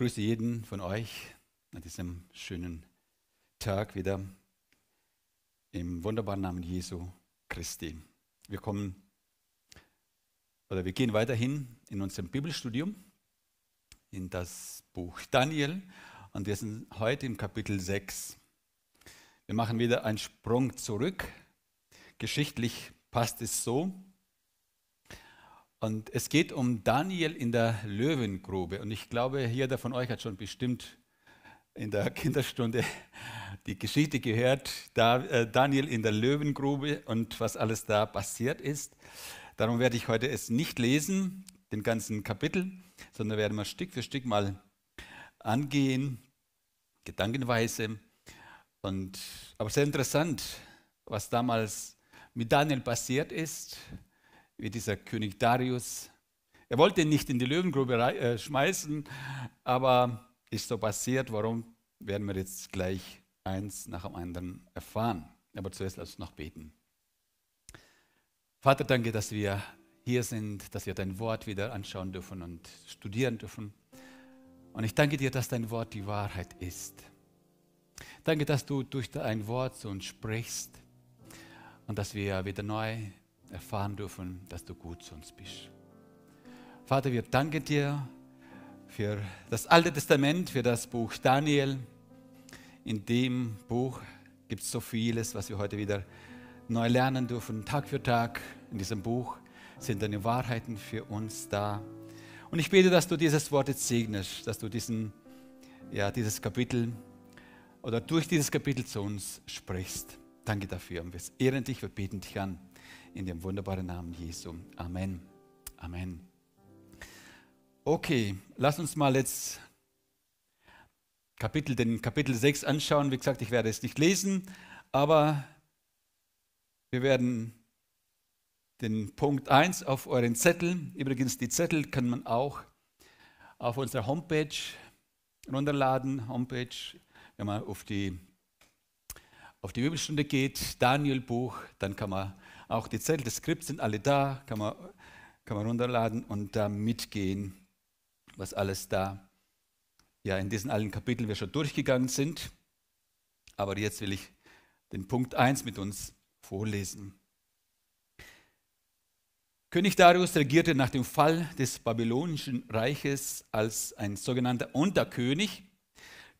grüße jeden von euch an diesem schönen Tag wieder im wunderbaren Namen Jesu Christi. Wir kommen oder wir gehen weiterhin in unserem Bibelstudium in das Buch Daniel und wir sind heute im Kapitel 6. Wir machen wieder einen Sprung zurück. Geschichtlich passt es so, und es geht um Daniel in der Löwengrube. Und ich glaube, jeder von euch hat schon bestimmt in der Kinderstunde die Geschichte gehört, da, äh, Daniel in der Löwengrube und was alles da passiert ist. Darum werde ich heute es nicht lesen, den ganzen Kapitel, sondern werden wir Stück für Stück mal angehen, gedankenweise. Und, aber sehr interessant, was damals mit Daniel passiert ist, wie dieser König Darius. Er wollte ihn nicht in die Löwengrube äh, schmeißen, aber ist so passiert. Warum werden wir jetzt gleich eins nach dem anderen erfahren? Aber zuerst lass uns noch beten. Vater, danke, dass wir hier sind, dass wir dein Wort wieder anschauen dürfen und studieren dürfen. Und ich danke dir, dass dein Wort die Wahrheit ist. Danke, dass du durch dein Wort zu uns sprichst und dass wir wieder neu erfahren dürfen, dass du gut zu uns bist. Vater, wir danken dir für das Alte Testament, für das Buch Daniel. In dem Buch gibt es so vieles, was wir heute wieder neu lernen dürfen, Tag für Tag. In diesem Buch sind deine Wahrheiten für uns da. Und ich bete, dass du dieses Wort jetzt segnest, dass du diesen, ja, dieses Kapitel oder durch dieses Kapitel zu uns sprichst. Danke dafür. Wir ehren dich, wir beten dich an in dem wunderbaren Namen Jesu. Amen. Amen. Okay, lass uns mal jetzt Kapitel, den Kapitel 6 anschauen. Wie gesagt, ich werde es nicht lesen, aber wir werden den Punkt 1 auf euren Zettel, übrigens die Zettel kann man auch auf unserer Homepage runterladen, Homepage, wenn man auf die, auf die Bibelstunde geht, Daniel Buch, dann kann man auch die Zettel, das Skript sind alle da, kann man, kann man runterladen und da mitgehen, was alles da ja in diesen allen Kapiteln wir schon durchgegangen sind. Aber jetzt will ich den Punkt 1 mit uns vorlesen. König Darius regierte nach dem Fall des babylonischen Reiches als ein sogenannter Unterkönig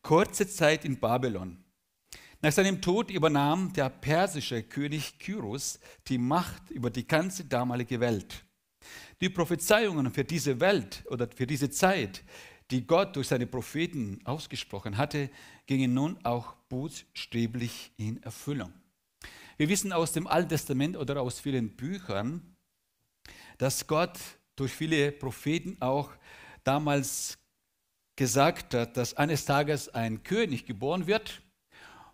kurze Zeit in Babylon. Nach seinem Tod übernahm der persische König Kyros die Macht über die ganze damalige Welt. Die Prophezeiungen für diese Welt oder für diese Zeit, die Gott durch seine Propheten ausgesprochen hatte, gingen nun auch buchstäblich in Erfüllung. Wir wissen aus dem Alten Testament oder aus vielen Büchern, dass Gott durch viele Propheten auch damals gesagt hat, dass eines Tages ein König geboren wird,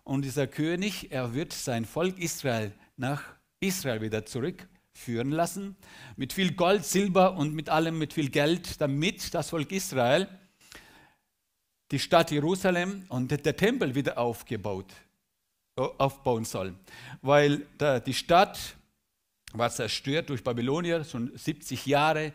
und dieser König, er wird sein Volk Israel nach Israel wieder zurückführen lassen, mit viel Gold, Silber und mit allem, mit viel Geld, damit das Volk Israel die Stadt Jerusalem und der Tempel wieder aufgebaut, äh, aufbauen soll. Weil die Stadt war zerstört durch Babylonier, schon 70 Jahre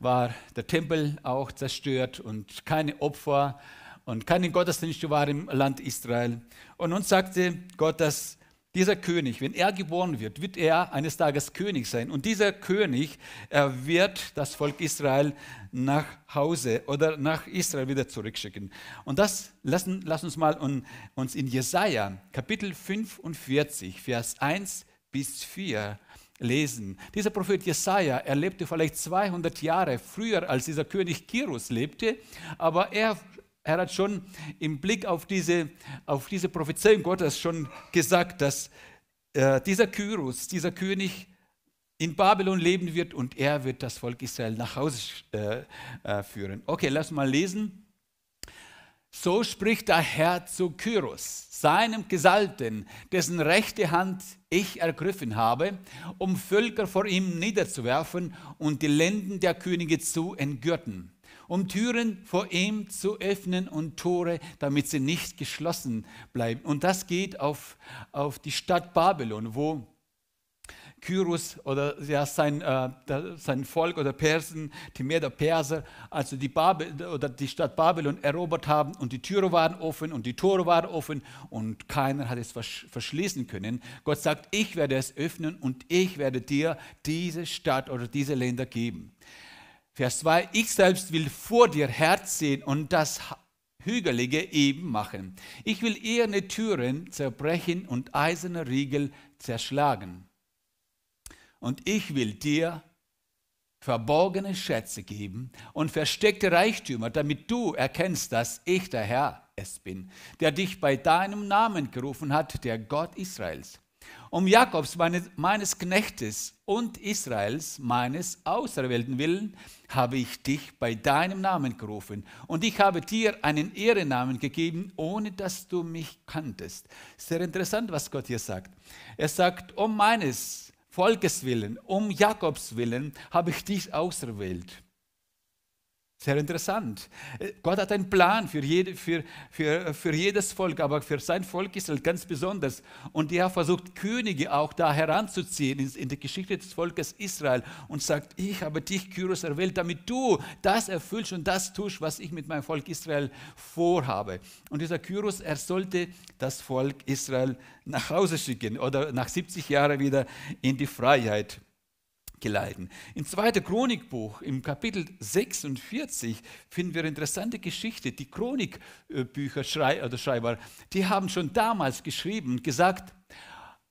war der Tempel auch zerstört und keine Opfer und keine Gottesdienste war im Land Israel. Und uns sagte Gott, dass dieser König, wenn er geboren wird, wird er eines Tages König sein. Und dieser König, er wird das Volk Israel nach Hause oder nach Israel wieder zurückschicken. Und das lassen, lass uns mal un, uns in Jesaja Kapitel 45, Vers 1 bis 4 lesen. Dieser Prophet Jesaja, er lebte vielleicht 200 Jahre früher, als dieser König Kirus lebte, aber er er hat schon im Blick auf diese, auf diese Prophezeiung Gottes schon gesagt, dass äh, dieser Kyros, dieser König in Babylon leben wird und er wird das Volk Israel nach Hause äh, äh, führen. Okay, lass mal lesen. So spricht der Herr zu Kyros, seinem Gesalten, dessen rechte Hand ich ergriffen habe, um Völker vor ihm niederzuwerfen und die Lenden der Könige zu entgürten um Türen vor ihm zu öffnen und Tore, damit sie nicht geschlossen bleiben. Und das geht auf, auf die Stadt Babylon, wo Kyrus oder ja, sein, äh, sein Volk oder Persen, die der Perser, also die, Babel, oder die Stadt Babylon erobert haben und die Türen waren offen und die Tore waren offen und keiner hat es verschließen können. Gott sagt, ich werde es öffnen und ich werde dir diese Stadt oder diese Länder geben. Vers 2, ich selbst will vor dir Herz sehen und das Hügelige eben machen. Ich will eherne Türen zerbrechen und eiserne Riegel zerschlagen. Und ich will dir verborgene Schätze geben und versteckte Reichtümer, damit du erkennst, dass ich der Herr es bin, der dich bei deinem Namen gerufen hat, der Gott Israels um Jakobs, meine, meines Knechtes und Israels, meines Auserwählten willen, habe ich dich bei deinem Namen gerufen. Und ich habe dir einen Ehrennamen gegeben, ohne dass du mich kanntest. Sehr interessant, was Gott hier sagt. Er sagt, um meines Volkes willen, um Jakobs willen, habe ich dich auserwählt. Sehr interessant. Gott hat einen Plan für, jede, für, für, für jedes Volk, aber für sein Volk Israel ganz besonders. Und er versucht, Könige auch da heranzuziehen in, in die Geschichte des Volkes Israel und sagt, ich habe dich, Kyros, erwählt, damit du das erfüllst und das tust, was ich mit meinem Volk Israel vorhabe. Und dieser Kyros, er sollte das Volk Israel nach Hause schicken oder nach 70 Jahren wieder in die Freiheit gelitten. Im 2. Chronikbuch, im Kapitel 46, finden wir interessante Geschichte. Die Chronikbücher Schrei oder Schreiber, die haben schon damals geschrieben und gesagt,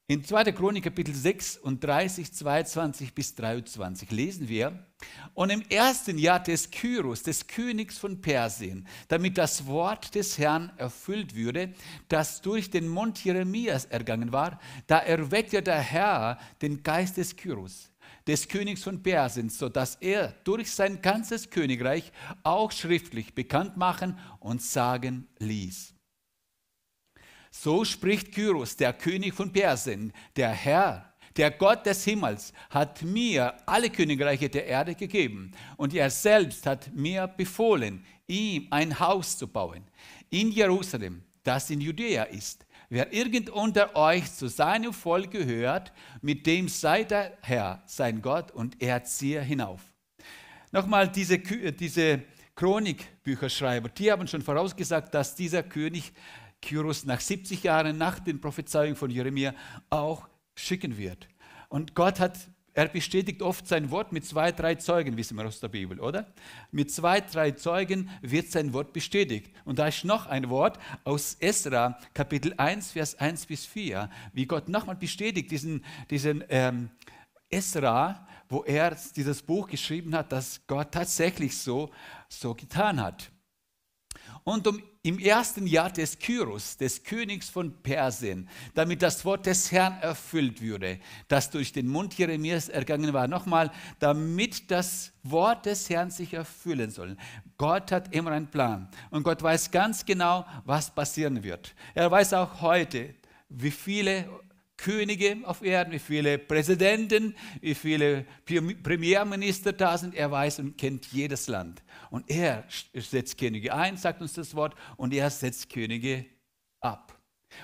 in 2. Chronik Kapitel 36, 22 bis 23 lesen wir, und im ersten Jahr des Kyros, des Königs von Persien, damit das Wort des Herrn erfüllt würde, das durch den Mund Jeremias ergangen war, da erweckte der Herr den Geist des Kyros des Königs von Persien, sodass er durch sein ganzes Königreich auch schriftlich bekannt machen und sagen ließ. So spricht Kyros, der König von Persien, der Herr, der Gott des Himmels, hat mir alle Königreiche der Erde gegeben und er selbst hat mir befohlen, ihm ein Haus zu bauen in Jerusalem, das in Judäa ist, Wer irgend unter euch zu seinem Volk gehört, mit dem sei der Herr, sein Gott, und er ziehe hinauf. Nochmal diese, äh, diese Chronikbücherschreiber, die haben schon vorausgesagt, dass dieser König Kyros nach 70 Jahren nach den Prophezeiungen von Jeremia auch schicken wird. Und Gott hat er bestätigt oft sein Wort mit zwei, drei Zeugen, wissen wir aus der Bibel, oder? Mit zwei, drei Zeugen wird sein Wort bestätigt. Und da ist noch ein Wort aus Esra, Kapitel 1, Vers 1 bis 4, wie Gott nochmal bestätigt diesen, diesen ähm, Esra, wo er dieses Buch geschrieben hat, dass Gott tatsächlich so, so getan hat und um, im ersten Jahr des Kyros, des Königs von Persien, damit das Wort des Herrn erfüllt würde, das durch den Mund Jeremias ergangen war. Nochmal, damit das Wort des Herrn sich erfüllen soll. Gott hat immer einen Plan und Gott weiß ganz genau, was passieren wird. Er weiß auch heute, wie viele Könige auf Erden, wie viele Präsidenten, wie viele Premierminister da sind. Er weiß und kennt jedes Land. Und er setzt Könige ein, sagt uns das Wort, und er setzt Könige ab.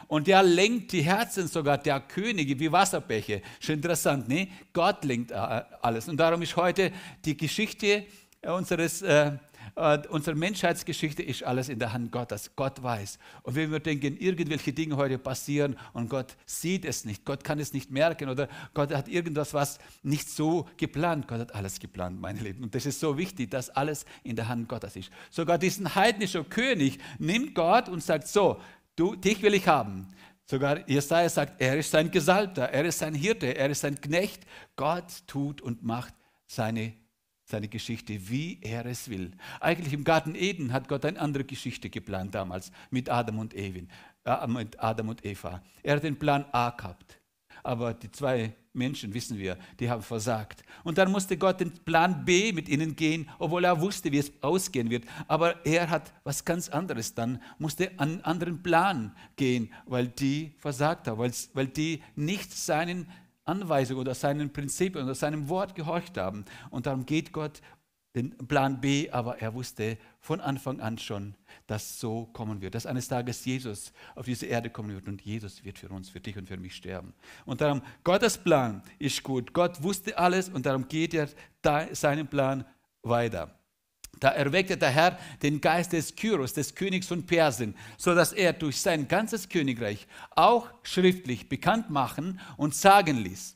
Und er lenkt die Herzen sogar der Könige wie Wasserbäche. Schon interessant, ne? Gott lenkt alles. Und darum ist heute die Geschichte äh, unseres äh, und unsere Menschheitsgeschichte ist alles in der Hand Gottes. Gott weiß. Und wenn wir denken, irgendwelche Dinge heute passieren und Gott sieht es nicht, Gott kann es nicht merken oder Gott hat irgendwas, was nicht so geplant. Gott hat alles geplant, meine Lieben. Und das ist so wichtig, dass alles in der Hand Gottes ist. Sogar diesen heidnischen König nimmt Gott und sagt so, du, dich will ich haben. Sogar Jesaja sagt, er ist sein Gesalbter, er ist sein Hirte, er ist sein Knecht. Gott tut und macht seine seine Geschichte, wie er es will. Eigentlich im Garten Eden hat Gott eine andere Geschichte geplant damals mit Adam und, Ewin, äh, mit Adam und Eva. Er hat den Plan A gehabt, aber die zwei Menschen, wissen wir, die haben versagt. Und dann musste Gott den Plan B mit ihnen gehen, obwohl er wusste, wie es ausgehen wird. Aber er hat was ganz anderes dann, musste einen anderen Plan gehen, weil die versagt haben, weil, weil die nicht seinen Anweisung oder seinen Prinzipien oder seinem Wort gehorcht haben. Und darum geht Gott den Plan B, aber er wusste von Anfang an schon, dass so kommen wird, dass eines Tages Jesus auf diese Erde kommen wird und Jesus wird für uns, für dich und für mich sterben. Und darum, Gottes Plan ist gut. Gott wusste alles und darum geht er seinen Plan weiter. Da erweckte der Herr den Geist des Kyros, des Königs von Persien, so dass er durch sein ganzes Königreich auch schriftlich bekannt machen und sagen ließ.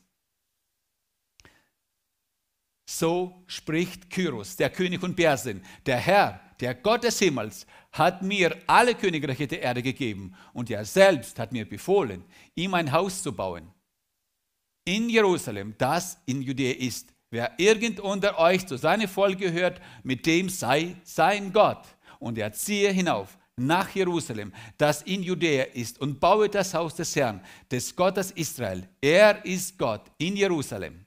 So spricht Kyros, der König von Persien. Der Herr, der Gott des Himmels, hat mir alle Königreiche der Erde gegeben und er selbst hat mir befohlen, ihm ein Haus zu bauen. In Jerusalem, das in Judäa ist, Wer irgend unter euch zu seinem Volk gehört, mit dem sei sein Gott. Und er ziehe hinauf nach Jerusalem, das in Judäa ist, und baue das Haus des Herrn, des Gottes Israel. Er ist Gott in Jerusalem.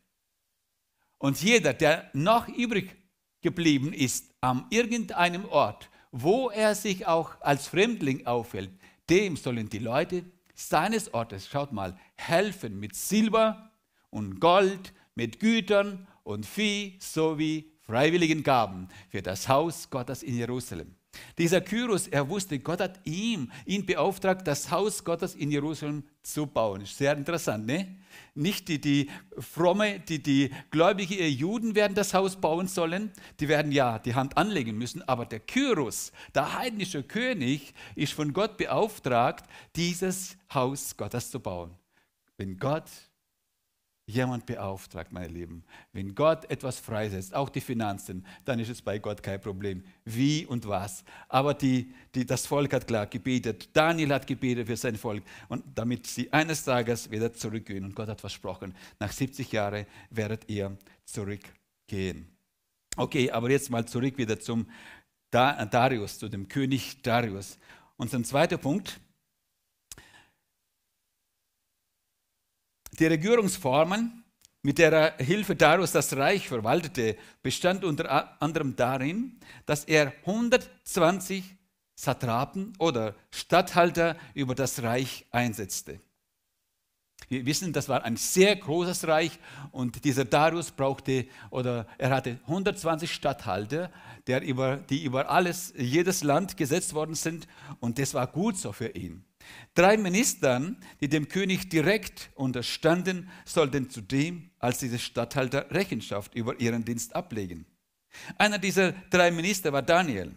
Und jeder, der noch übrig geblieben ist an irgendeinem Ort, wo er sich auch als Fremdling aufhält, dem sollen die Leute seines Ortes, schaut mal, helfen mit Silber und Gold, mit Gütern und Vieh sowie freiwilligen Gaben für das Haus Gottes in Jerusalem. Dieser Kyros, er wusste, Gott hat ihm, ihn beauftragt, das Haus Gottes in Jerusalem zu bauen. Sehr interessant, ne? Nicht die, die fromme, die, die gläubige Juden werden das Haus bauen sollen. Die werden ja die Hand anlegen müssen. Aber der Kyros, der heidnische König, ist von Gott beauftragt, dieses Haus Gottes zu bauen. Wenn Gott jemand beauftragt, meine Lieben. Wenn Gott etwas freisetzt, auch die Finanzen, dann ist es bei Gott kein Problem. Wie und was. Aber die, die, das Volk hat klar gebetet. Daniel hat gebetet für sein Volk. Und damit sie eines Tages wieder zurückgehen. Und Gott hat versprochen, nach 70 Jahren werdet ihr zurückgehen. Okay, aber jetzt mal zurück wieder zum Darius, zu dem König Darius. Unser zweiter Punkt, Die Regierungsformen, mit der Hilfe Darius das Reich verwaltete, bestand unter anderem darin, dass er 120 Satrapen oder Statthalter über das Reich einsetzte. Wir wissen, das war ein sehr großes Reich und dieser Darius brauchte oder er hatte 120 Statthalter, der über, die über alles, jedes Land gesetzt worden sind und das war gut so für ihn. Drei Ministern, die dem König direkt unterstanden, sollten zudem als diese Statthalter Rechenschaft über ihren Dienst ablegen. Einer dieser drei Minister war Daniel.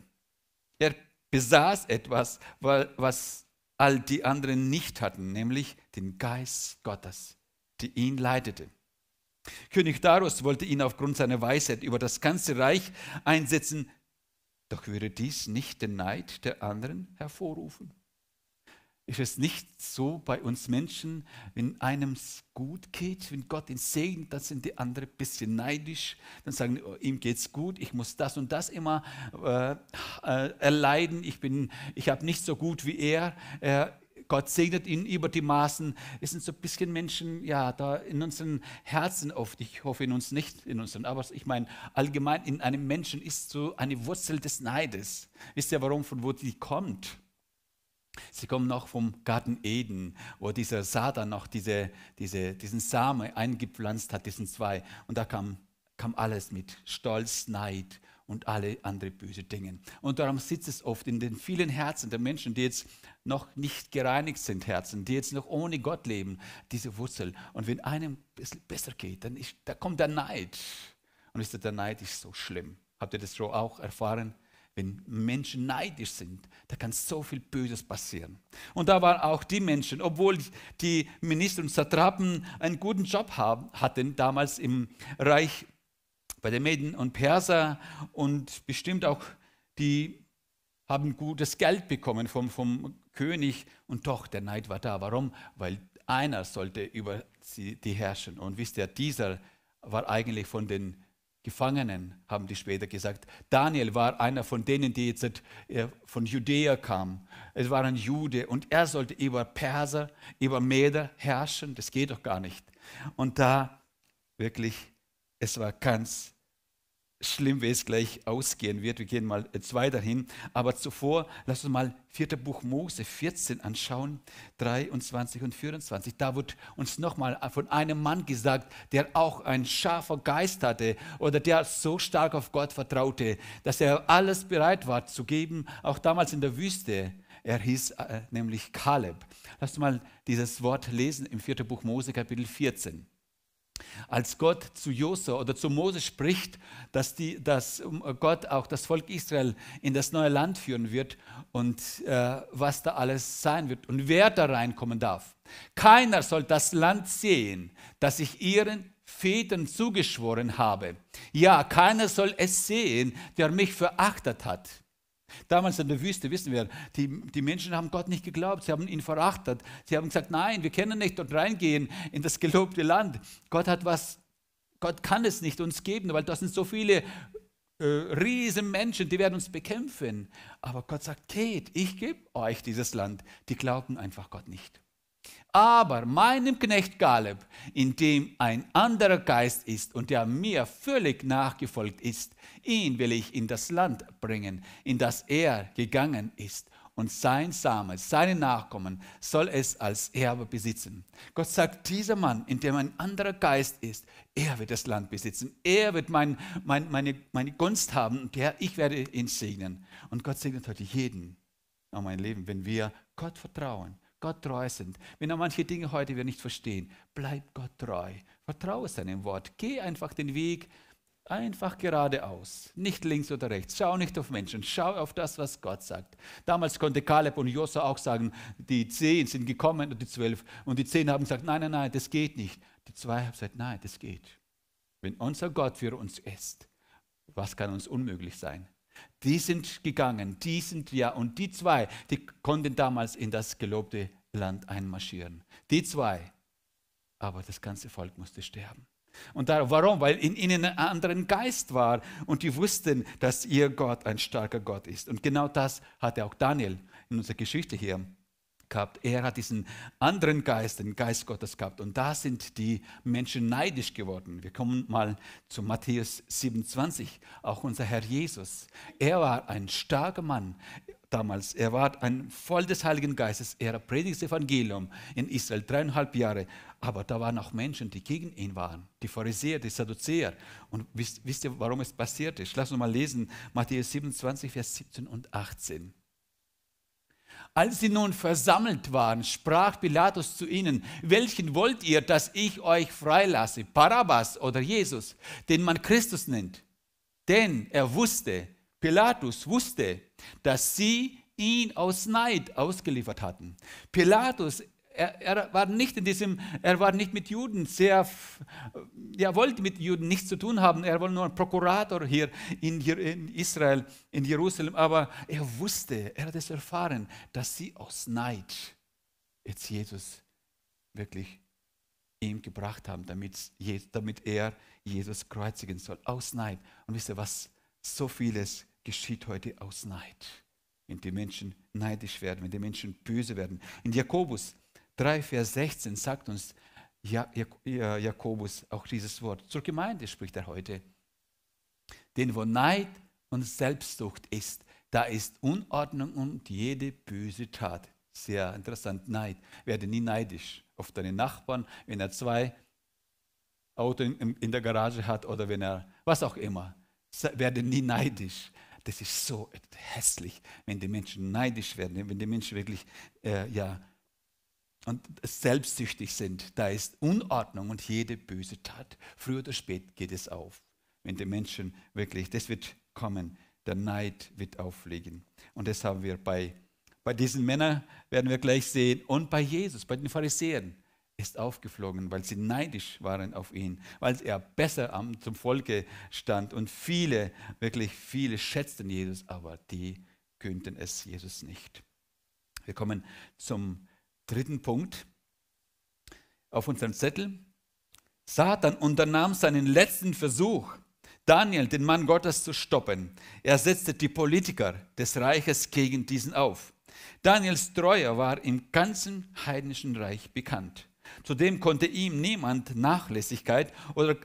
Er besaß etwas, was all die anderen nicht hatten, nämlich den Geist Gottes, die ihn leitete. König Darius wollte ihn aufgrund seiner Weisheit über das ganze Reich einsetzen, doch würde dies nicht den Neid der anderen hervorrufen. Ist es nicht so bei uns Menschen, wenn einem es gut geht, wenn Gott ihn segnet, dann sind die anderen ein bisschen neidisch, dann sagen, oh, ihm geht es gut, ich muss das und das immer äh, äh erleiden, ich, ich habe nicht so gut wie er, äh, Gott segnet ihn über die Maßen. Es sind so ein bisschen Menschen, ja, da in unseren Herzen oft, ich hoffe in uns nicht, in unseren, aber ich meine, allgemein in einem Menschen ist so eine Wurzel des Neides. Wisst ihr, warum, von wo die kommt? Sie kommen noch vom Garten Eden, wo dieser Satan noch diese, diese, diesen Same eingepflanzt hat, diesen zwei. Und da kam, kam alles mit Stolz, Neid und alle anderen böse Dinge. Und darum sitzt es oft in den vielen Herzen der Menschen, die jetzt noch nicht gereinigt sind, Herzen, die jetzt noch ohne Gott leben, diese Wurzel. Und wenn einem ein bisschen besser geht, dann ist, da kommt der Neid. Und wisst der Neid ist so schlimm. Habt ihr das so auch erfahren? Wenn Menschen neidisch sind, da kann so viel Böses passieren. Und da waren auch die Menschen, obwohl die Minister und Satrapen einen guten Job haben, hatten, damals im Reich bei den Meden und Perser und bestimmt auch die haben gutes Geld bekommen vom, vom König und doch der Neid war da. Warum? Weil einer sollte über sie, die herrschen. Und wisst ihr, dieser war eigentlich von den Gefangenen, haben die später gesagt. Daniel war einer von denen, die jetzt äh, von Judäa kam. Es war ein Jude und er sollte über Perser, über Meder herrschen. Das geht doch gar nicht. Und da wirklich, es war ganz schlimm, wie es gleich ausgehen wird. Wir gehen mal jetzt äh, weiterhin. Aber zuvor, lass uns mal 4. Buch Mose 14 anschauen, 23 und 24. Da wird uns nochmal von einem Mann gesagt, der auch ein scharfer Geist hatte oder der so stark auf Gott vertraute, dass er alles bereit war zu geben, auch damals in der Wüste. Er hieß äh, nämlich Kaleb. Lass uns mal dieses Wort lesen im 4. Buch Mose, Kapitel 14. Als Gott zu Josua oder zu Mose spricht, dass, die, dass ähm, Gott auch das Volk Israel in das neue Land führen wird und äh, was da alles sein wird und wer da reinkommen darf. Keiner soll das Land sehen, das ich ihren Vätern zugeschworen habe. Ja, keiner soll es sehen, der mich verachtet hat. Damals in der Wüste, wissen wir, die, die Menschen haben Gott nicht geglaubt, sie haben ihn verachtet. Sie haben gesagt, nein, wir können nicht dort reingehen in das gelobte Land. Gott hat was, Gott kann es nicht uns geben, weil das sind so viele äh, riesen Menschen, die werden uns bekämpfen. Aber Gott sagt, geht, ich gebe euch dieses Land. Die glauben einfach Gott nicht aber meinem Knecht Galeb, in dem ein anderer Geist ist und der mir völlig nachgefolgt ist, ihn will ich in das Land bringen, in das er gegangen ist. Und sein Same, seine Nachkommen soll es als Erbe besitzen. Gott sagt, dieser Mann, in dem ein anderer Geist ist, er wird das Land besitzen. Er wird mein, mein, meine, meine Gunst haben und der, ich werde ihn segnen. Und Gott segnet heute jeden, auch mein Leben, wenn wir Gott vertrauen Gott treu sind. Wenn auch manche Dinge heute wir nicht verstehen, bleib Gott treu. Vertraue seinem Wort. Geh einfach den Weg einfach geradeaus. Nicht links oder rechts. Schau nicht auf Menschen. Schau auf das, was Gott sagt. Damals konnte Kaleb und Josa auch sagen, die zehn sind gekommen und die zwölf. Und die zehn haben gesagt, nein, nein, nein, das geht nicht. Die zwei haben gesagt, nein, das geht. Wenn unser Gott für uns ist, was kann uns unmöglich sein? die sind gegangen, die sind ja. Und die zwei, die konnten damals in das gelobte Land einmarschieren. Die zwei. Aber das ganze Volk musste sterben. Und da, warum? Weil in ihnen ein anderer Geist war und die wussten, dass ihr Gott ein starker Gott ist. Und genau das hatte auch Daniel in unserer Geschichte hier gehabt. Er hat diesen anderen Geist, den Geist Gottes gehabt. Und da sind die Menschen neidisch geworden. Wir kommen mal zu Matthäus 27. Auch unser Herr Jesus. Er war ein starker Mann damals. Er war ein voll des Heiligen Geistes. Er predigte das Evangelium in Israel dreieinhalb Jahre. Aber da waren auch Menschen, die gegen ihn waren. Die Pharisäer, die Sadduzäer. Und wisst, wisst ihr, warum es passiert ist? Lass uns mal lesen. Matthäus 27, Vers 17 und 18. Als sie nun versammelt waren, sprach Pilatus zu ihnen, welchen wollt ihr, dass ich euch freilasse, Barabbas oder Jesus, den man Christus nennt? Denn er wusste, Pilatus wusste, dass sie ihn aus Neid ausgeliefert hatten. Pilatus er, er, war nicht in diesem, er war nicht mit Juden sehr, er wollte mit Juden nichts zu tun haben. Er war nur ein Prokurator hier in, in Israel, in Jerusalem. Aber er wusste, er hat es erfahren, dass sie aus Neid jetzt Jesus wirklich ihm gebracht haben, damit, damit er Jesus kreuzigen soll. Aus Neid. Und wisst ihr was? So vieles geschieht heute aus Neid. Wenn die Menschen neidisch werden, wenn die Menschen böse werden. In Jakobus 3, Vers 16 sagt uns Jakobus auch dieses Wort. Zur Gemeinde spricht er heute. Denn wo Neid und Selbstsucht ist, da ist Unordnung und jede böse Tat. Sehr interessant, Neid. Werde nie neidisch auf deinen Nachbarn, wenn er zwei Autos in, in der Garage hat oder wenn er was auch immer. Werde nie neidisch. Das ist so hässlich, wenn die Menschen neidisch werden, wenn die Menschen wirklich äh, ja, und selbstsüchtig sind, da ist Unordnung und jede böse Tat. Früher oder spät geht es auf. Wenn die Menschen wirklich, das wird kommen, der Neid wird auffliegen. Und das haben wir bei, bei diesen Männern, werden wir gleich sehen, und bei Jesus, bei den Pharisäern ist aufgeflogen, weil sie neidisch waren auf ihn, weil er besser am, zum Volke stand. Und viele, wirklich viele schätzten Jesus, aber die gönnten es Jesus nicht. Wir kommen zum Dritten Punkt auf unserem Zettel. Satan unternahm seinen letzten Versuch, Daniel, den Mann Gottes, zu stoppen. Er setzte die Politiker des Reiches gegen diesen auf. Daniels Treue war im ganzen heidnischen Reich bekannt. Zudem konnte ihm niemand Nachlässigkeit oder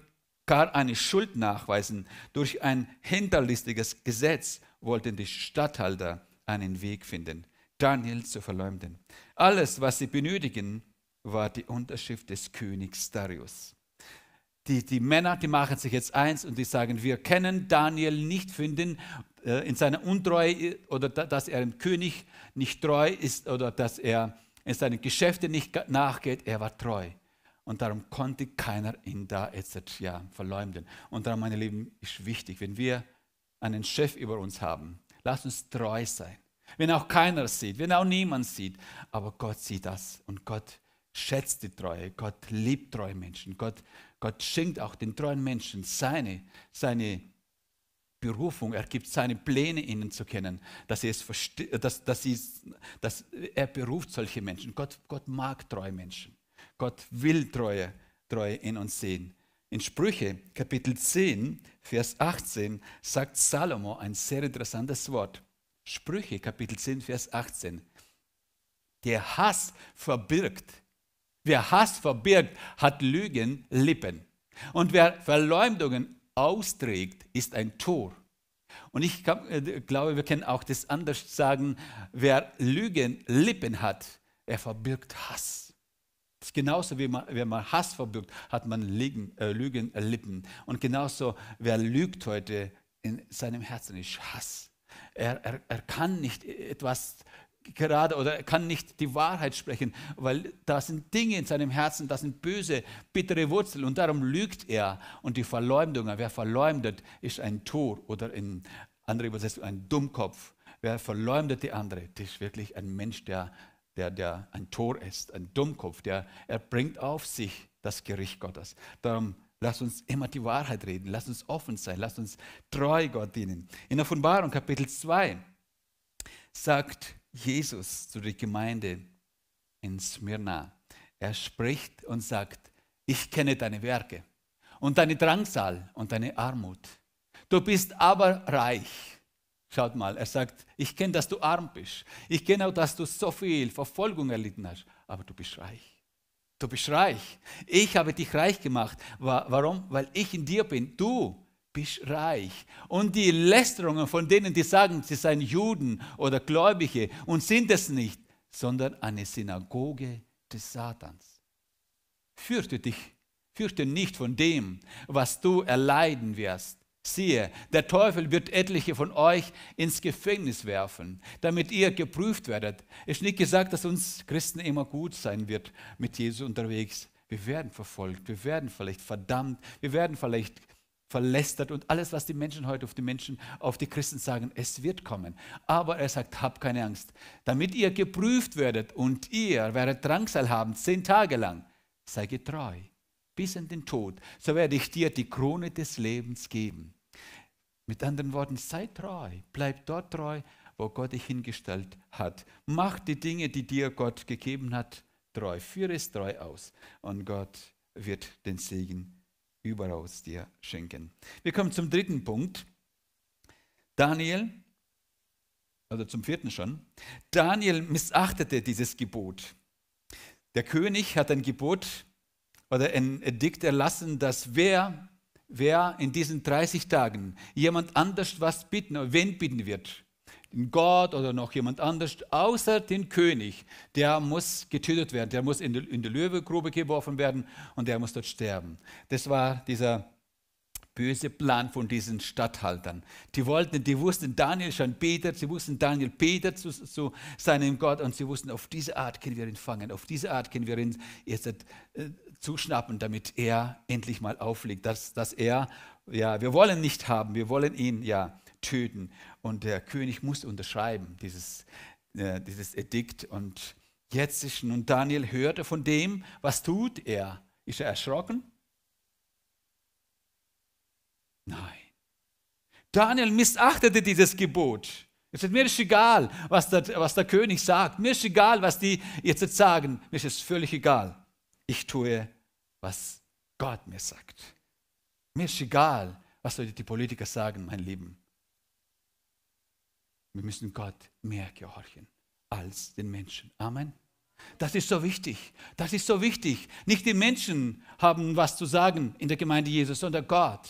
gar eine Schuld nachweisen. Durch ein hinterlistiges Gesetz wollten die Statthalter einen Weg finden, Daniel zu verleumden. Alles, was sie benötigen, war die Unterschrift des Königs Darius. Die, die Männer, die machen sich jetzt eins und die sagen, wir können Daniel nicht finden äh, in seiner Untreue oder da, dass er dem König nicht treu ist oder dass er in seinen Geschäften nicht nachgeht. Er war treu. Und darum konnte keiner ihn da etc. Ja, verleumden. Und darum, meine Lieben, ist wichtig, wenn wir einen Chef über uns haben, lasst uns treu sein wenn auch keiner sieht, wenn auch niemand sieht. Aber Gott sieht das und Gott schätzt die Treue, Gott liebt treue Menschen, Gott, Gott schenkt auch den treuen Menschen seine, seine Berufung, er gibt seine Pläne ihnen zu kennen, dass, er es dass, dass, dass er beruft solche Menschen. Gott, Gott mag treue Menschen, Gott will treue, treue in uns sehen. In Sprüche Kapitel 10, Vers 18 sagt Salomo ein sehr interessantes Wort. Sprüche, Kapitel 10, Vers 18. Der Hass verbirgt. Wer Hass verbirgt, hat Lügen Lippen. Und wer Verleumdungen austrägt, ist ein Tor. Und ich äh, glaube, wir können auch das anders sagen. Wer Lügen Lippen hat, er verbirgt Hass. Das ist genauso wie man, wenn man Hass verbirgt, hat man Lügen, äh, Lügen Lippen. Und genauso, wer lügt heute, in seinem Herzen ist Hass. Er, er, er kann nicht etwas gerade oder er kann nicht die Wahrheit sprechen, weil da sind Dinge in seinem Herzen, das sind böse, bittere Wurzeln und darum lügt er. Und die Verleumdung, wer verleumdet, ist ein Tor oder in andere Übersetzung ein Dummkopf. Wer verleumdet die andere, das ist wirklich ein Mensch, der, der, der ein Tor ist, ein Dummkopf, der er bringt auf sich das Gericht Gottes. Darum Lass uns immer die Wahrheit reden. Lass uns offen sein. Lass uns treu Gott dienen. In Offenbarung Kapitel 2 sagt Jesus zu der Gemeinde in Smyrna. Er spricht und sagt, ich kenne deine Werke und deine Drangsal und deine Armut. Du bist aber reich. Schaut mal, er sagt, ich kenne, dass du arm bist. Ich kenne auch, dass du so viel Verfolgung erlitten hast, aber du bist reich. Du bist reich. Ich habe dich reich gemacht. Warum? Weil ich in dir bin. Du bist reich. Und die Lästerungen von denen, die sagen, sie seien Juden oder Gläubige und sind es nicht, sondern eine Synagoge des Satans. Fürchte dich, fürchte nicht von dem, was du erleiden wirst. Siehe, der Teufel wird etliche von euch ins Gefängnis werfen, damit ihr geprüft werdet. Es ist nicht gesagt, dass uns Christen immer gut sein wird mit Jesus unterwegs. Wir werden verfolgt, wir werden vielleicht verdammt, wir werden vielleicht verlästert und alles, was die Menschen heute auf die Menschen, auf die Christen sagen, es wird kommen. Aber er sagt, habt keine Angst, damit ihr geprüft werdet und ihr werdet Drangsal haben, zehn Tage lang. Sei getreu bis in den Tod, so werde ich dir die Krone des Lebens geben. Mit anderen Worten, sei treu, bleib dort treu, wo Gott dich hingestellt hat. Mach die Dinge, die dir Gott gegeben hat, treu. Führe es treu aus und Gott wird den Segen überaus dir schenken. Wir kommen zum dritten Punkt. Daniel, also zum vierten schon. Daniel missachtete dieses Gebot. Der König hat ein Gebot oder ein Edikt erlassen, dass wer, wer in diesen 30 Tagen jemand anders was bitten, wen bitten wird, Gott oder noch jemand anders, außer den König, der muss getötet werden, der muss in die, in die Löwegrube geworfen werden und der muss dort sterben. Das war dieser böse Plan von diesen Statthaltern. Die wollten, die wussten, Daniel schon betet, sie wussten, Daniel betet zu, zu seinem Gott und sie wussten, auf diese Art können wir ihn fangen, auf diese Art können wir ihn jetzt äh, zuschnappen, damit er endlich mal aufliegt, dass, dass er, ja, wir wollen nicht haben, wir wollen ihn ja töten. Und der König muss unterschreiben, dieses, äh, dieses Edikt. Und jetzt ist nun Daniel hörte von dem, was tut er? Ist er erschrocken? Nein. Daniel missachtete dieses Gebot. Es ist mir ist egal, was der, was der König sagt. Mir ist egal, was die jetzt sagen. Mir ist es völlig egal. Ich tue, was Gott mir sagt. Mir ist egal, was heute die Politiker sagen, mein Lieben. Wir müssen Gott mehr gehorchen als den Menschen. Amen. Das ist so wichtig. Das ist so wichtig. Nicht die Menschen haben was zu sagen in der Gemeinde Jesus, sondern Gott.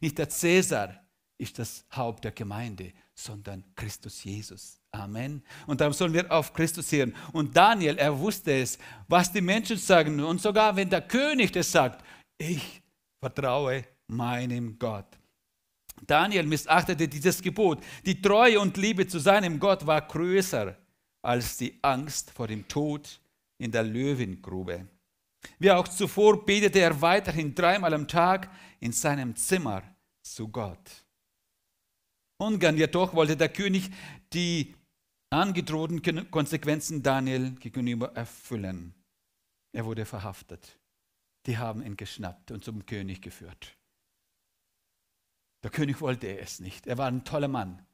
Nicht der Cäsar ist das Haupt der Gemeinde, sondern Christus Jesus Amen. Und darum sollen wir auf Christus hören. Und Daniel, er wusste es, was die Menschen sagen. Und sogar wenn der König das sagt, ich vertraue meinem Gott. Daniel missachtete dieses Gebot. Die Treue und Liebe zu seinem Gott war größer als die Angst vor dem Tod in der Löwengrube. Wie auch zuvor betete er weiterhin dreimal am Tag in seinem Zimmer zu Gott. Ungern jedoch wollte der König die angedrohten Konsequenzen Daniel gegenüber erfüllen. Er wurde verhaftet. Die haben ihn geschnappt und zum König geführt. Der König wollte es nicht. Er war ein toller Mann.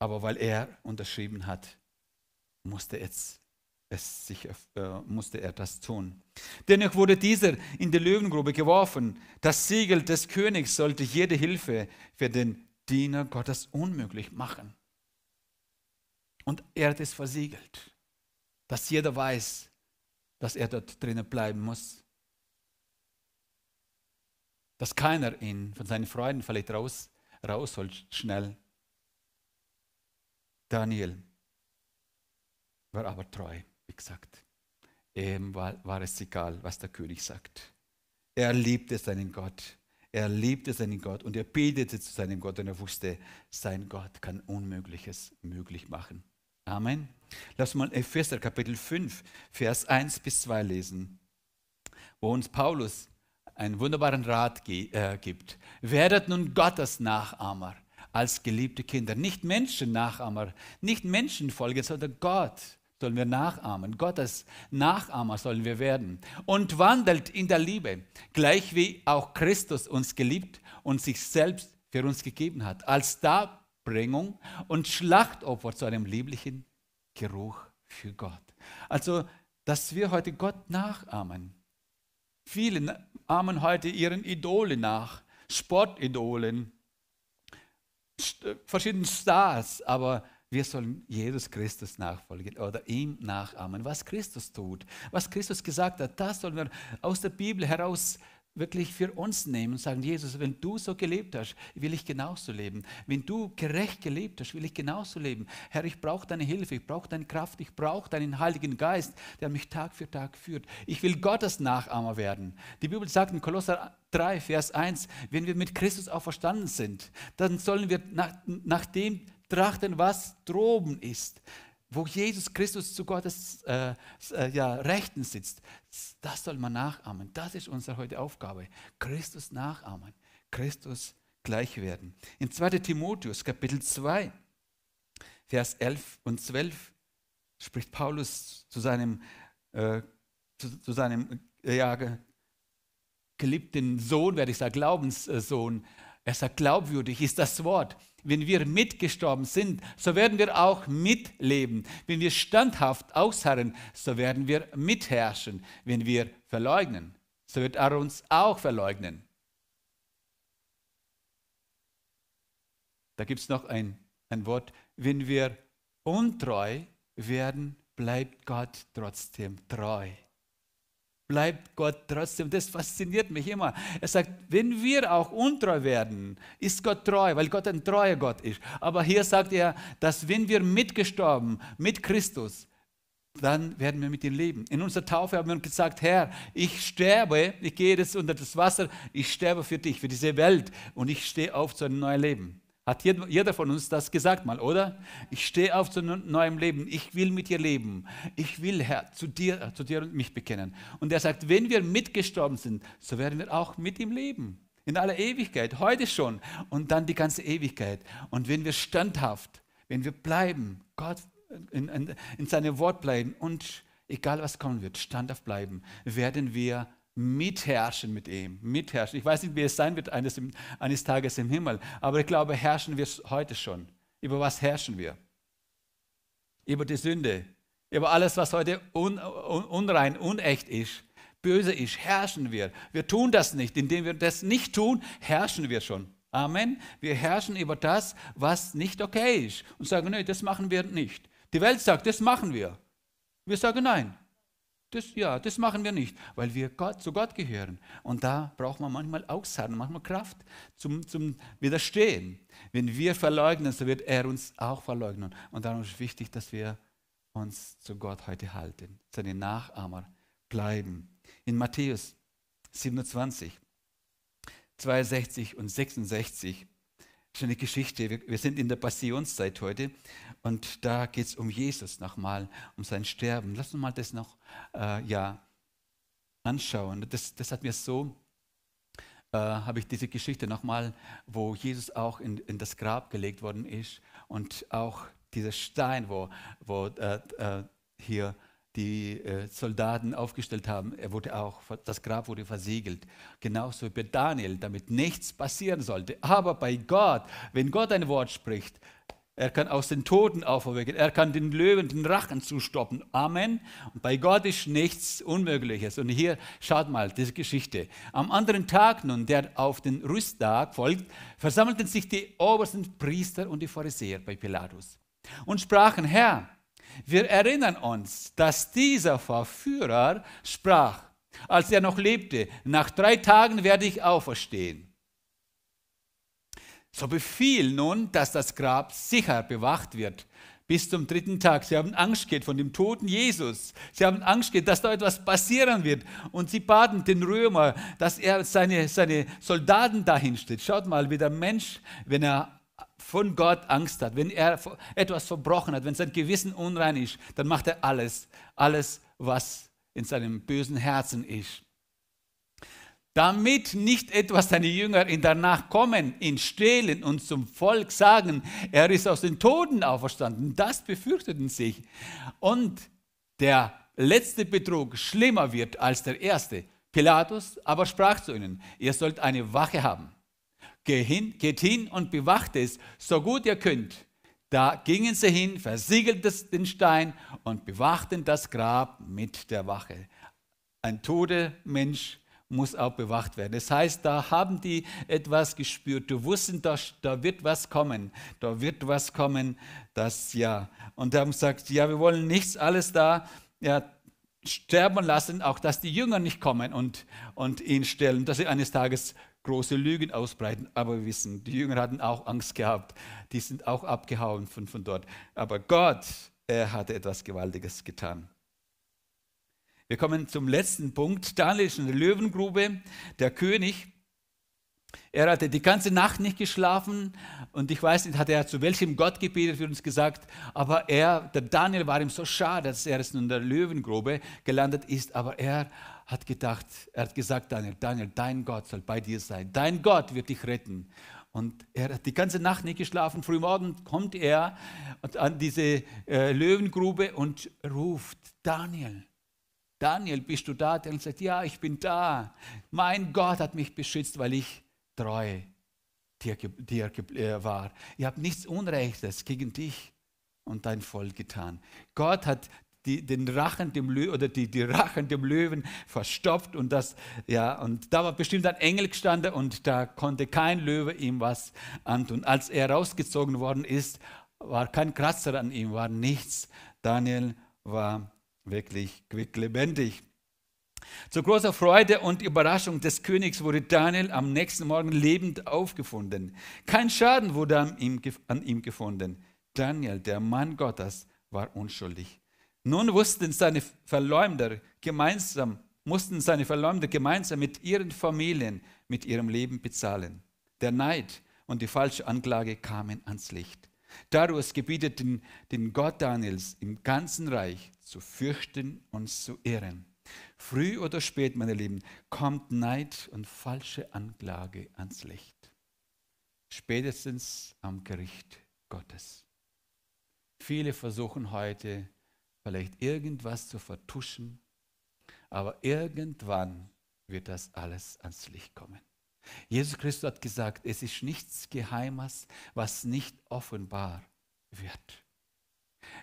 Aber weil er unterschrieben hat, musste, jetzt es sich, äh, musste er das tun. Dennoch wurde dieser in die Löwengrube geworfen. Das Siegel des Königs sollte jede Hilfe für den Diener Gottes unmöglich machen und er hat es versiegelt, dass jeder weiß, dass er dort drinnen bleiben muss. Dass keiner ihn von seinen Freunden vielleicht raus, rausholt schnell. Daniel war aber treu, wie gesagt. Ihm war, war es egal, was der König sagt. Er liebte seinen Gott. Er liebte seinen Gott und er betete zu seinem Gott und er wusste, sein Gott kann Unmögliches möglich machen. Amen. Lass mal Epheser Kapitel 5, Vers 1 bis 2 lesen, wo uns Paulus einen wunderbaren Rat äh, gibt. Werdet nun Gottes Nachahmer als geliebte Kinder, nicht Menschen Nachahmer, nicht Menschenfolge, sondern Gott sollen wir nachahmen. Gottes Nachahmer sollen wir werden. Und wandelt in der Liebe, gleich wie auch Christus uns geliebt und sich selbst für uns gegeben hat, als da Opferbringung und Schlachtopfer zu einem lieblichen Geruch für Gott. Also, dass wir heute Gott nachahmen. Viele ahmen heute ihren Idolen nach, Sportidolen, äh, verschiedenen Stars, aber wir sollen Jesus Christus nachfolgen oder ihm nachahmen, was Christus tut, was Christus gesagt hat, das sollen wir aus der Bibel heraus wirklich für uns nehmen und sagen, Jesus, wenn du so gelebt hast, will ich genauso leben. Wenn du gerecht gelebt hast, will ich genauso leben. Herr, ich brauche deine Hilfe, ich brauche deine Kraft, ich brauche deinen Heiligen Geist, der mich Tag für Tag führt. Ich will Gottes Nachahmer werden. Die Bibel sagt in Kolosser 3, Vers 1, wenn wir mit Christus auch verstanden sind, dann sollen wir nach, nach dem trachten, was droben ist wo Jesus Christus zu Gottes äh, äh, ja, Rechten sitzt, das soll man nachahmen. Das ist unsere heute Aufgabe. Christus nachahmen, Christus gleich werden. In 2. Timotheus Kapitel 2, Vers 11 und 12 spricht Paulus zu seinem, äh, zu, zu, seinem äh, ja, geliebten Sohn, werde ich sagen, Glaubenssohn, äh, er sagt, glaubwürdig ist das Wort. Wenn wir mitgestorben sind, so werden wir auch mitleben. Wenn wir standhaft ausharren, so werden wir mitherrschen. Wenn wir verleugnen, so wird er uns auch verleugnen. Da gibt es noch ein, ein Wort. Wenn wir untreu werden, bleibt Gott trotzdem treu bleibt Gott trotzdem. Das fasziniert mich immer. Er sagt, wenn wir auch untreu werden, ist Gott treu, weil Gott ein treuer Gott ist. Aber hier sagt er, dass wenn wir mitgestorben, mit Christus, dann werden wir mit ihm leben. In unserer Taufe haben wir gesagt, Herr, ich sterbe, ich gehe jetzt unter das Wasser, ich sterbe für dich, für diese Welt und ich stehe auf zu einem neuen Leben. Hat jeder von uns das gesagt mal, oder? Ich stehe auf zu neuem Leben. Ich will mit dir leben. Ich will, Herr, zu dir, äh, zu dir und mich bekennen. Und er sagt, wenn wir mitgestorben sind, so werden wir auch mit ihm leben. In aller Ewigkeit, heute schon und dann die ganze Ewigkeit. Und wenn wir standhaft, wenn wir bleiben, Gott in, in, in seinem Wort bleiben und egal was kommen wird, standhaft bleiben, werden wir mitherrschen mit ihm, mitherrschen. Ich weiß nicht, wie es sein wird eines, eines Tages im Himmel, aber ich glaube, herrschen wir heute schon. Über was herrschen wir? Über die Sünde, über alles, was heute un, un, unrein, unecht ist, böse ist, herrschen wir. Wir tun das nicht. Indem wir das nicht tun, herrschen wir schon. Amen. Wir herrschen über das, was nicht okay ist und sagen, nein, das machen wir nicht. Die Welt sagt, das machen wir. Wir sagen nein. Das, ja, das machen wir nicht, weil wir Gott, zu Gott gehören. Und da braucht man manchmal Aussagen, manchmal Kraft zum, zum Widerstehen. Wenn wir verleugnen, so wird er uns auch verleugnen. Und darum ist es wichtig, dass wir uns zu Gott heute halten, seine Nachahmer bleiben. In Matthäus 27, 62 und 66 schöne Geschichte. Wir, sind in der Passionszeit heute und da geht es um Jesus nochmal, um sein Sterben. Lass uns mal das noch äh, ja, anschauen. Das, das hat mir so, äh, habe ich diese Geschichte nochmal, wo Jesus auch in, in das Grab gelegt worden ist und auch dieser Stein, wo, wo äh, äh hier die äh, Soldaten aufgestellt haben. Er wurde auch, das Grab wurde versiegelt. Genauso wie bei Daniel, damit nichts passieren sollte. Aber bei Gott, wenn Gott ein Wort spricht, er kann aus den Toten auferwecken. Er kann den Löwen den Rachen zustoppen. Amen. Und bei Gott ist nichts Unmögliches. Und hier, schaut mal, diese Geschichte. Am anderen Tag nun, der auf den Rüsttag folgt, versammelten sich die obersten Priester und die Pharisäer bei Pilatus und sprachen, Herr, wir erinnern uns, dass dieser Verführer sprach, als er noch lebte, nach drei Tagen werde ich auferstehen. So befiehl nun, dass das Grab sicher bewacht wird bis zum dritten Tag. Sie haben Angst gehabt von dem toten Jesus. Sie haben Angst gehabt, dass da etwas passieren wird. Und sie baten den Römer, dass er seine, seine Soldaten dahin steht. Schaut mal, wie der Mensch, wenn er von Gott Angst hat, wenn er etwas verbrochen hat, wenn sein Gewissen unrein ist, dann macht er alles, alles, was in seinem bösen Herzen ist. Damit nicht etwas seine Jünger in danach kommen, ihn stehlen und zum Volk sagen, er ist aus den Toten auferstanden. Das befürchteten sich. Und der letzte Betrug schlimmer wird als der erste. Pilatus aber sprach zu ihnen, ihr sollt eine Wache haben Geh hin, geht hin und bewacht es, so gut ihr könnt. Da gingen sie hin, versiegelten den Stein und bewachten das Grab mit der Wache. Ein toter Mensch muss auch bewacht werden. Das heißt, da haben die etwas gespürt. Du wussten, da, da wird was kommen. Da wird was kommen. Das ja. Und haben gesagt, ja, wir wollen nichts alles da ja, sterben lassen, auch dass die Jünger nicht kommen und, und ihn stellen, dass sie eines Tages große Lügen ausbreiten. Aber wir wissen, die Jünger hatten auch Angst gehabt. Die sind auch abgehauen von, von dort. Aber Gott, er hatte etwas Gewaltiges getan. Wir kommen zum letzten Punkt. Daniel ist in der Löwengrube, der König. Er hatte die ganze Nacht nicht geschlafen und ich weiß nicht, hat er zu welchem Gott gebetet, wird uns gesagt, aber er, der Daniel war ihm so schade, dass er jetzt in der Löwengrube gelandet ist, aber er hat gedacht, er hat gesagt, Daniel, Daniel, dein Gott soll bei dir sein. Dein Gott wird dich retten. Und er hat die ganze Nacht nicht geschlafen. Frühmorgen kommt er an diese äh, Löwengrube und ruft, Daniel, Daniel, bist du da? Daniel sagt, ja, ich bin da. Mein Gott hat mich beschützt, weil ich treu dir, dir äh, war. Ich habe nichts Unrechtes gegen dich und dein Volk getan. Gott hat die, den Rachen dem Löwen oder die, die Rachen dem Löwen verstopft und das, ja, und da war bestimmt ein Engel gestanden und da konnte kein Löwe ihm was antun. Als er rausgezogen worden ist, war kein Kratzer an ihm, war nichts. Daniel war wirklich quicklebendig. Zur großer Freude und Überraschung des Königs wurde Daniel am nächsten Morgen lebend aufgefunden. Kein Schaden wurde an ihm, an ihm gefunden. Daniel, der Mann Gottes, war unschuldig. Nun wussten seine Verleumder gemeinsam, mussten seine Verleumder gemeinsam mit ihren Familien mit ihrem Leben bezahlen. Der Neid und die falsche Anklage kamen ans Licht. Darius gebietet den, den Gott Daniels im ganzen Reich zu fürchten und zu ehren. Früh oder spät, meine Lieben, kommt Neid und falsche Anklage ans Licht. Spätestens am Gericht Gottes. Viele versuchen heute, vielleicht irgendwas zu vertuschen, aber irgendwann wird das alles ans Licht kommen. Jesus Christus hat gesagt, es ist nichts Geheimes, was nicht offenbar wird.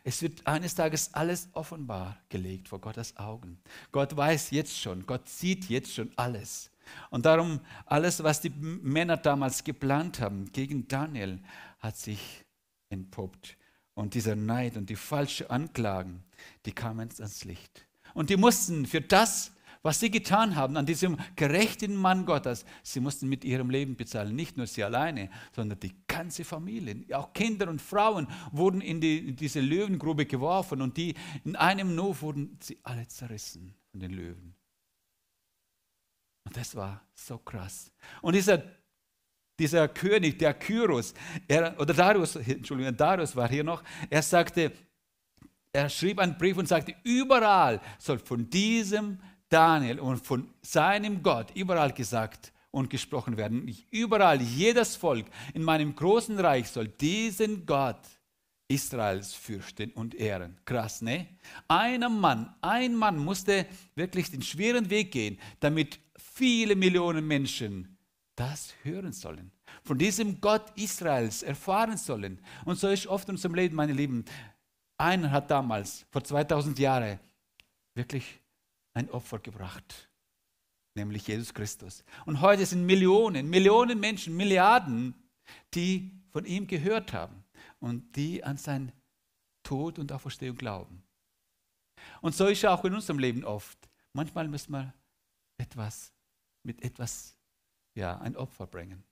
Es wird eines Tages alles offenbar gelegt vor Gottes Augen. Gott weiß jetzt schon, Gott sieht jetzt schon alles. Und darum, alles, was die Männer damals geplant haben gegen Daniel, hat sich entpuppt. Und dieser Neid und die falschen Anklagen, die kamen ans Licht. Und die mussten für das, was sie getan haben an diesem gerechten Mann Gottes, sie mussten mit ihrem Leben bezahlen. Nicht nur sie alleine, sondern die ganze Familie. Auch Kinder und Frauen wurden in, die, in diese Löwengrube geworfen und die in einem No wurden sie alle zerrissen von den Löwen. Und das war so krass. Und dieser dieser König, der Kyros, er, oder Darius, Entschuldigung, Darius war hier noch, er sagte, er schrieb einen Brief und sagte, überall soll von diesem Daniel und von seinem Gott überall gesagt und gesprochen werden. Ich, überall, jedes Volk in meinem großen Reich soll diesen Gott Israels fürchten und ehren. Krass, ne? Einer Mann, ein Mann musste wirklich den schweren Weg gehen, damit viele Millionen Menschen das hören sollen. Von diesem Gott Israels erfahren sollen. Und so ist oft in unserem Leben, meine Lieben, einer hat damals, vor 2000 Jahren, wirklich ein Opfer gebracht, nämlich Jesus Christus. Und heute sind Millionen, Millionen Menschen, Milliarden, die von ihm gehört haben und die an seinen Tod und Auferstehung glauben. Und so ist auch in unserem Leben oft. Manchmal müssen wir etwas mit etwas ja, ein Opfer bringen.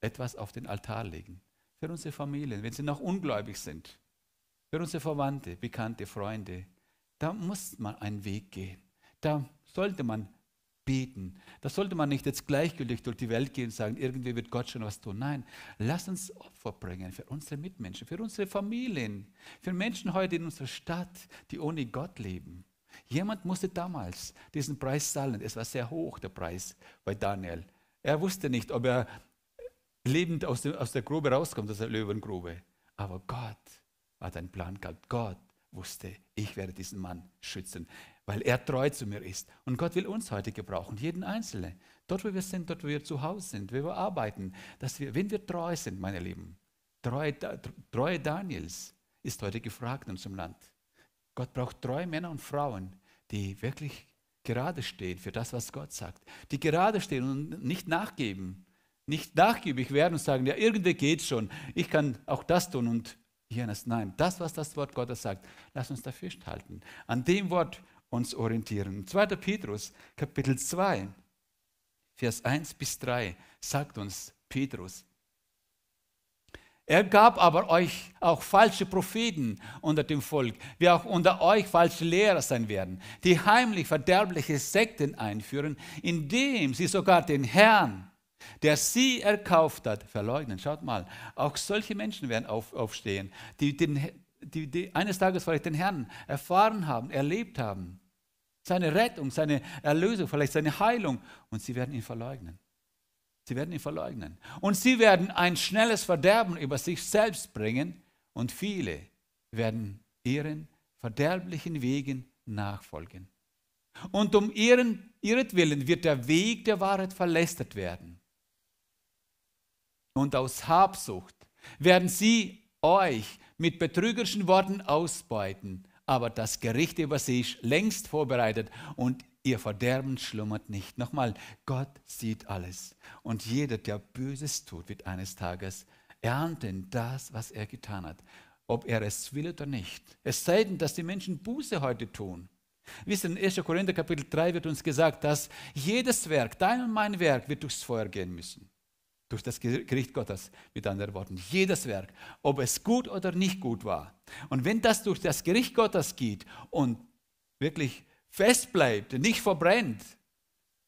Etwas auf den Altar legen. Für unsere Familien, wenn sie noch ungläubig sind. Für unsere Verwandte, Bekannte, Freunde. Da muss man einen Weg gehen. Da sollte man beten. Da sollte man nicht jetzt gleichgültig durch die Welt gehen und sagen, irgendwie wird Gott schon was tun. Nein, lass uns Opfer bringen für unsere Mitmenschen, für unsere Familien, für Menschen heute in unserer Stadt, die ohne Gott leben. Jemand musste damals diesen Preis zahlen. Es war sehr hoch, der Preis bei Daniel. Er wusste nicht, ob er lebend aus, dem, aus der Grube rauskommt, aus der Löwengrube. Aber Gott hat einen Plan gehabt. Gott wusste, ich werde diesen Mann schützen, weil er treu zu mir ist. Und Gott will uns heute gebrauchen, jeden Einzelnen. Dort, wo wir sind, dort, wo wir zu Hause sind, wo wir arbeiten, dass wir, wenn wir treu sind, meine Lieben, Treue, Treue Daniels ist heute gefragt in unserem Land. Gott braucht treue Männer und Frauen, die wirklich gerade stehen für das, was Gott sagt. Die gerade stehen und nicht nachgeben, nicht nachgiebig werden und sagen, ja, irgendwie geht schon, ich kann auch das tun und jenes. Nein, das, was das Wort Gottes sagt, lass uns da festhalten. An dem Wort uns orientieren. 2. Petrus, Kapitel 2, Vers 1 bis 3, sagt uns Petrus, er gab aber euch auch falsche Propheten unter dem Volk, wie auch unter euch falsche Lehrer sein werden, die heimlich verderbliche Sekten einführen, indem sie sogar den Herrn, der sie erkauft hat, verleugnen. Schaut mal, auch solche Menschen werden auf, aufstehen, die, den, die, die eines Tages vielleicht den Herrn erfahren haben, erlebt haben, seine Rettung, seine Erlösung, vielleicht seine Heilung, und sie werden ihn verleugnen. Sie werden ihn verleugnen. Und sie werden ein schnelles Verderben über sich selbst bringen und viele werden ihren verderblichen Wegen nachfolgen. Und um ihren, ihretwillen wird der Weg der Wahrheit verlästert werden. Und aus Habsucht werden sie euch mit betrügerischen Worten ausbeuten. Aber das Gericht über sie ist längst vorbereitet und ihr Verderben schlummert nicht. Nochmal, Gott sieht alles. Und jeder, der Böses tut, wird eines Tages ernten das, was er getan hat. Ob er es will oder nicht. Es sei denn, dass die Menschen Buße heute tun. Wissen, in 1. Korinther Kapitel 3 wird uns gesagt, dass jedes Werk, dein und mein Werk, wird durchs Feuer gehen müssen. Durch das Gericht Gottes, mit anderen Worten. Jedes Werk, ob es gut oder nicht gut war. Und wenn das durch das Gericht Gottes geht und wirklich fest bleibt, nicht verbrennt,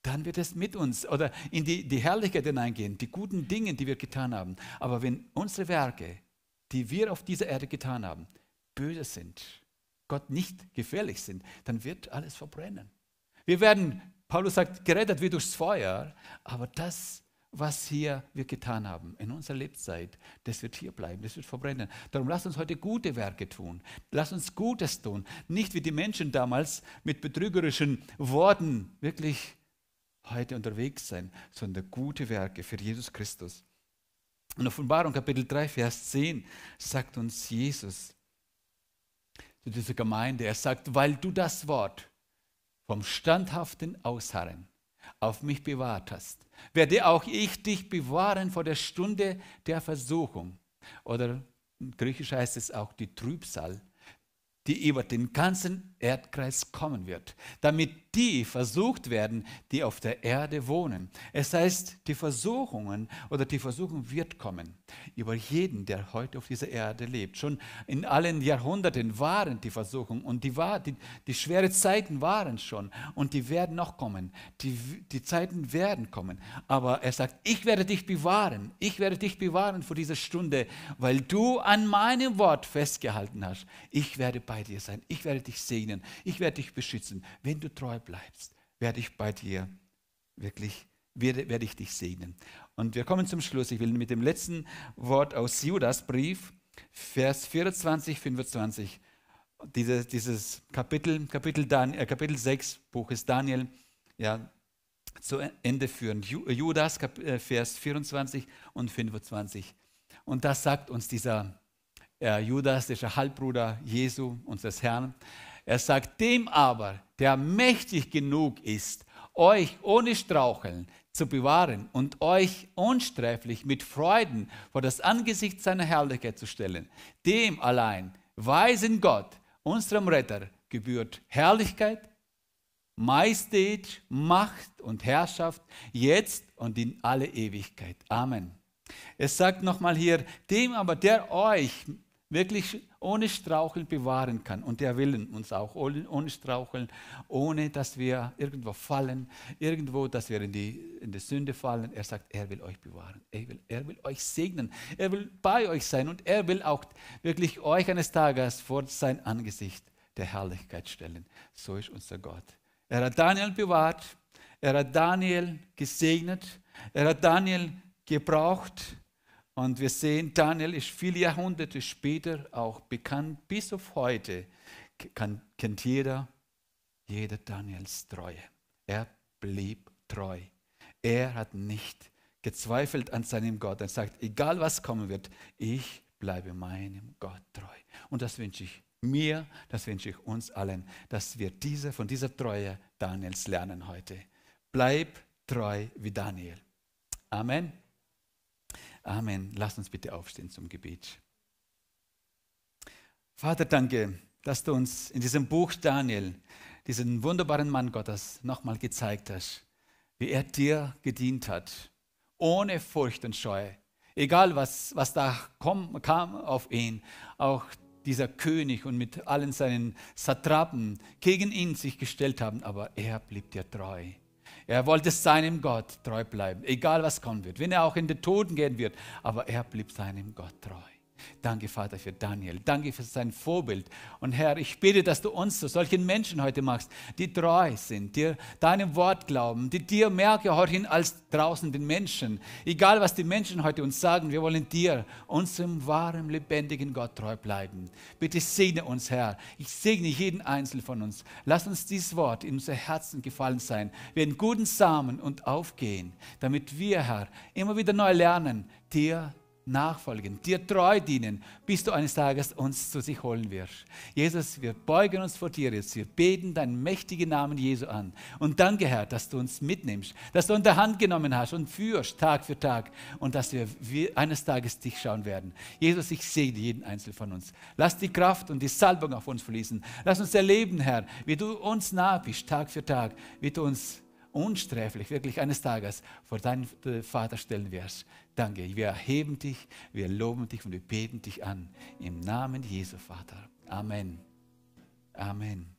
dann wird es mit uns oder in die, die Herrlichkeit hineingehen, die guten Dinge, die wir getan haben. Aber wenn unsere Werke, die wir auf dieser Erde getan haben, böse sind, Gott nicht gefährlich sind, dann wird alles verbrennen. Wir werden, Paulus sagt, gerettet wie durchs Feuer, aber das was hier wir getan haben in unserer Lebzeit, das wird hier bleiben, das wird verbrennen. Darum lasst uns heute gute Werke tun. Lasst uns Gutes tun. Nicht wie die Menschen damals mit betrügerischen Worten wirklich heute unterwegs sein, sondern gute Werke für Jesus Christus. In Offenbarung Kapitel 3, Vers 10 sagt uns Jesus zu dieser Gemeinde, er sagt, weil du das Wort vom standhaften Ausharren auf mich bewahrt hast, werde auch ich dich bewahren vor der Stunde der Versuchung. Oder in Griechisch heißt es auch die Trübsal, die über den ganzen Erdkreis kommen wird, damit die versucht werden, die auf der Erde wohnen. Es heißt, die Versuchungen oder die Versuchung wird kommen über jeden, der heute auf dieser Erde lebt. Schon in allen Jahrhunderten waren die Versuchungen und die, war, die, die schweren Zeiten waren schon und die werden noch kommen. Die, die Zeiten werden kommen. Aber er sagt, ich werde dich bewahren. Ich werde dich bewahren vor dieser Stunde, weil du an meinem Wort festgehalten hast. Ich werde bei dir sein. Ich werde dich sehen dienen. Ich werde dich beschützen. Wenn du treu bleibst, werde ich bei dir wirklich, werde, werde ich dich segnen. Und wir kommen zum Schluss. Ich will mit dem letzten Wort aus Judas Brief, Vers 24, 25, dieses, dieses Kapitel, Kapitel, Dan, äh, Kapitel 6 Buches Daniel, ja, zu Ende führen. Judas, äh, Vers 24 und 25. Und das sagt uns dieser äh, Judas, dieser Halbbruder Jesu, unseres Herrn. Er sagt, dem aber, der mächtig genug ist, euch ohne Straucheln zu bewahren und euch unsträflich mit Freuden vor das Angesicht seiner Herrlichkeit zu stellen, dem allein, weisen Gott, unserem Retter, gebührt Herrlichkeit, Majestät, Macht und Herrschaft, jetzt und in alle Ewigkeit. Amen. Es sagt nochmal hier, dem aber, der euch wirklich ohne Straucheln bewahren kann. Und er will uns auch ohne Straucheln, ohne dass wir irgendwo fallen, irgendwo, dass wir in die, in die Sünde fallen. Er sagt, er will euch bewahren, er will, er will euch segnen, er will bei euch sein und er will auch wirklich euch eines Tages vor sein Angesicht der Herrlichkeit stellen. So ist unser Gott. Er hat Daniel bewahrt, er hat Daniel gesegnet, er hat Daniel gebraucht und wir sehen, Daniel ist viele Jahrhunderte später auch bekannt, bis auf heute kann, kennt jeder, jeder Daniels Treue. Er blieb treu. Er hat nicht gezweifelt an seinem Gott. Er sagt, egal was kommen wird, ich bleibe meinem Gott treu. Und das wünsche ich mir, das wünsche ich uns allen, dass wir diese, von dieser Treue Daniels lernen heute. Bleib treu wie Daniel. Amen. Amen. Lass uns bitte aufstehen zum Gebet. Vater, danke, dass du uns in diesem Buch Daniel, diesen wunderbaren Mann Gottes, nochmal gezeigt hast, wie er dir gedient hat, ohne Furcht und Scheu. Egal, was, was da komm, kam auf ihn, auch dieser König und mit allen seinen Satrapen gegen ihn sich gestellt haben, aber er blieb dir treu. Er wollte seinem Gott treu bleiben, egal was kommen wird. Wenn er auch in den Toten gehen wird, aber er blieb seinem Gott treu. Danke, Vater, für Daniel. Danke für sein Vorbild. Und Herr, ich bete, dass du uns zu solchen Menschen heute machst, die treu sind, dir deinem Wort glauben, die dir mehr gehorchen als draußen den Menschen. Egal, was die Menschen heute uns sagen, wir wollen dir, unserem wahren, lebendigen Gott treu bleiben. Bitte segne uns, Herr. Ich segne jeden Einzelnen von uns. Lass uns dieses Wort in unser Herzen gefallen sein. Wir einen guten Samen und aufgehen, damit wir, Herr, immer wieder neu lernen, dir nachfolgen, dir treu dienen, bis du eines Tages uns zu sich holen wirst. Jesus, wir beugen uns vor dir jetzt, wir beten deinen mächtigen Namen Jesu an. Und danke, Herr, dass du uns mitnimmst, dass du unter Hand genommen hast und führst Tag für Tag und dass wir eines Tages dich schauen werden. Jesus, ich segne jeden Einzelnen von uns. Lass die Kraft und die Salbung auf uns fließen. Lass uns erleben, Herr, wie du uns nah bist, Tag für Tag, wie du uns unsträflich wirklich eines Tages vor deinem äh, Vater stellen wirst. Danke, wir erheben dich, wir loben dich und wir beten dich an. Im Namen Jesu, Vater. Amen. Amen.